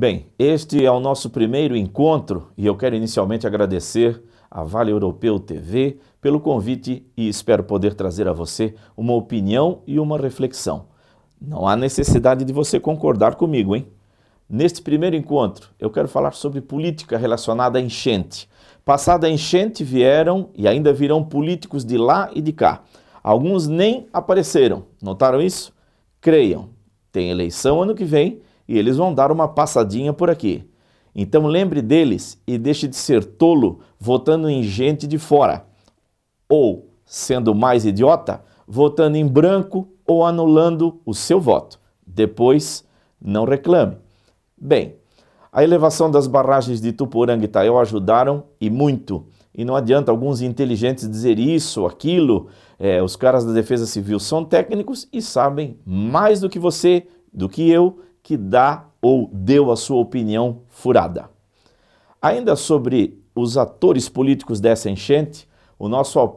Bem, este é o nosso primeiro encontro e eu quero inicialmente agradecer à Vale Europeu TV pelo convite e espero poder trazer a você uma opinião e uma reflexão. Não há necessidade de você concordar comigo, hein? Neste primeiro encontro, eu quero falar sobre política relacionada à enchente. Passada a enchente vieram e ainda virão políticos de lá e de cá. Alguns nem apareceram. Notaram isso? Creiam, tem eleição ano que vem e eles vão dar uma passadinha por aqui. Então lembre deles e deixe de ser tolo votando em gente de fora. Ou, sendo mais idiota, votando em branco ou anulando o seu voto. Depois, não reclame. Bem, a elevação das barragens de Tuporanga e Itaió ajudaram e muito. E não adianta alguns inteligentes dizer isso, aquilo. É, os caras da Defesa Civil são técnicos e sabem mais do que você, do que eu que dá ou deu a sua opinião furada. Ainda sobre os atores políticos dessa enchente, o nosso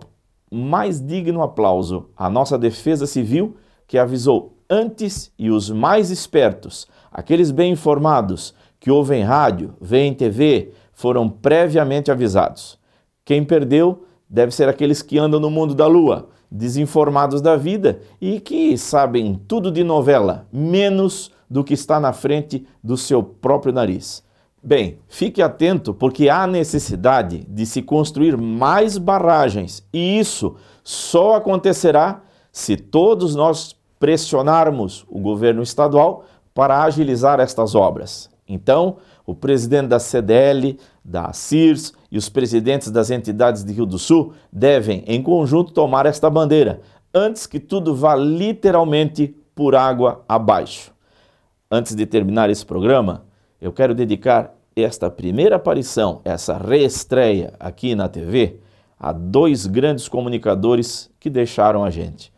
mais digno aplauso à nossa Defesa Civil, que avisou antes e os mais espertos, aqueles bem informados, que ouvem rádio, veem TV, foram previamente avisados. Quem perdeu deve ser aqueles que andam no mundo da lua, desinformados da vida e que sabem tudo de novela, menos do que está na frente do seu próprio nariz. Bem, fique atento porque há necessidade de se construir mais barragens e isso só acontecerá se todos nós pressionarmos o governo estadual para agilizar estas obras. Então, o presidente da CDL, da CIRS e os presidentes das entidades de Rio do Sul devem, em conjunto, tomar esta bandeira antes que tudo vá literalmente por água abaixo. Antes de terminar esse programa, eu quero dedicar esta primeira aparição, essa reestreia aqui na TV, a dois grandes comunicadores que deixaram a gente: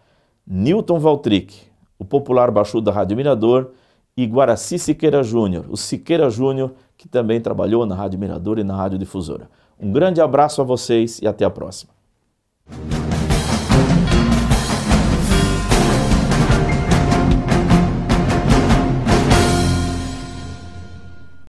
Newton Valtric, o popular baixu da Rádio Mirador, e Guaraci Siqueira Júnior, o Siqueira Júnior, que também trabalhou na Rádio Mirador e na Rádio Difusora. Um grande abraço a vocês e até a próxima.